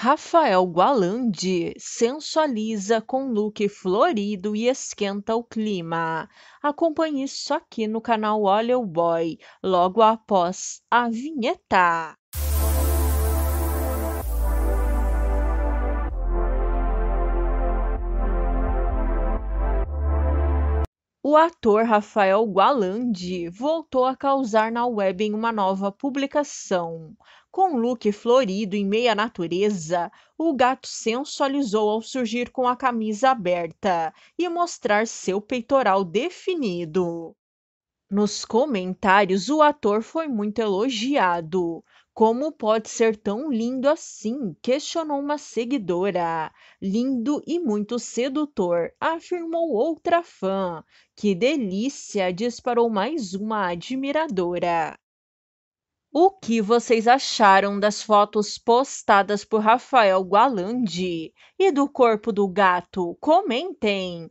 Rafael Gualandi sensualiza com look florido e esquenta o clima. Acompanhe isso aqui no canal Olha o Boy, logo após a vinheta. o ator Rafael Gualandi voltou a causar na web em uma nova publicação. Com look florido em meia natureza, o gato sensualizou ao surgir com a camisa aberta e mostrar seu peitoral definido. Nos comentários, o ator foi muito elogiado. Como pode ser tão lindo assim? questionou uma seguidora. Lindo e muito sedutor, afirmou outra fã. Que delícia! disparou mais uma admiradora. O que vocês acharam das fotos postadas por Rafael Gualandi e do corpo do gato? Comentem!